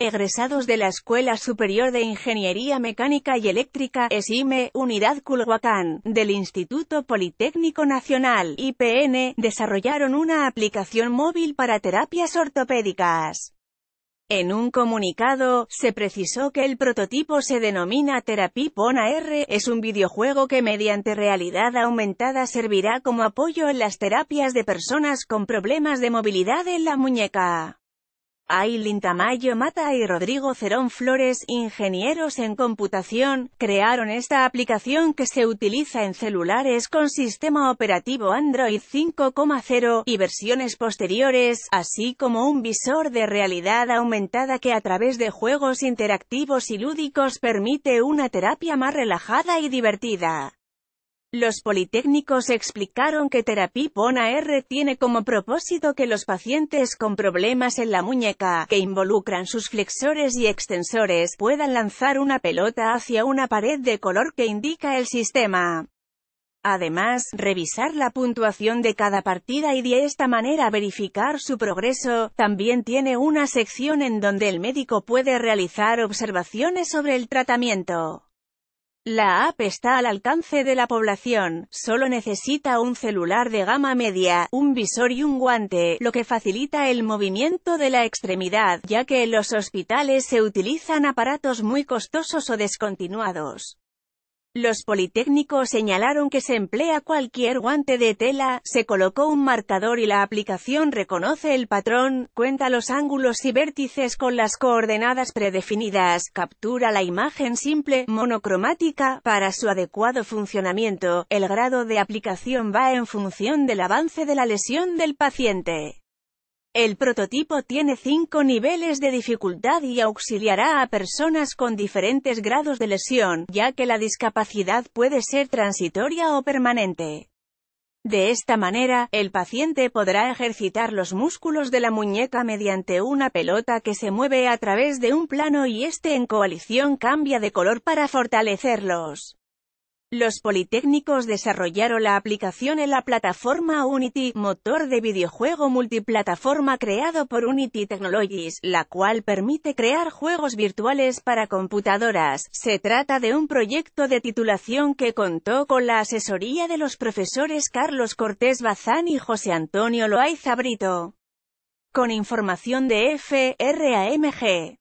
Egresados de la Escuela Superior de Ingeniería Mecánica y Eléctrica, ESIME, Unidad Culhuacán, del Instituto Politécnico Nacional, IPN, desarrollaron una aplicación móvil para terapias ortopédicas. En un comunicado, se precisó que el prototipo se denomina Therapy R, es un videojuego que mediante realidad aumentada servirá como apoyo en las terapias de personas con problemas de movilidad en la muñeca. Aileen Tamayo Mata y Rodrigo Cerón Flores, ingenieros en computación, crearon esta aplicación que se utiliza en celulares con sistema operativo Android 5.0 y versiones posteriores, así como un visor de realidad aumentada que a través de juegos interactivos y lúdicos permite una terapia más relajada y divertida. Los politécnicos explicaron que Terapipona R tiene como propósito que los pacientes con problemas en la muñeca, que involucran sus flexores y extensores, puedan lanzar una pelota hacia una pared de color que indica el sistema. Además, revisar la puntuación de cada partida y de esta manera verificar su progreso. También tiene una sección en donde el médico puede realizar observaciones sobre el tratamiento. La app está al alcance de la población, solo necesita un celular de gama media, un visor y un guante, lo que facilita el movimiento de la extremidad, ya que en los hospitales se utilizan aparatos muy costosos o descontinuados. Los politécnicos señalaron que se emplea cualquier guante de tela, se colocó un marcador y la aplicación reconoce el patrón, cuenta los ángulos y vértices con las coordenadas predefinidas, captura la imagen simple, monocromática, para su adecuado funcionamiento. El grado de aplicación va en función del avance de la lesión del paciente. El prototipo tiene cinco niveles de dificultad y auxiliará a personas con diferentes grados de lesión, ya que la discapacidad puede ser transitoria o permanente. De esta manera, el paciente podrá ejercitar los músculos de la muñeca mediante una pelota que se mueve a través de un plano y este en coalición cambia de color para fortalecerlos. Los Politécnicos desarrollaron la aplicación en la plataforma Unity, motor de videojuego multiplataforma creado por Unity Technologies, la cual permite crear juegos virtuales para computadoras. Se trata de un proyecto de titulación que contó con la asesoría de los profesores Carlos Cortés Bazán y José Antonio Loaiza Brito. Con información de FRAMG.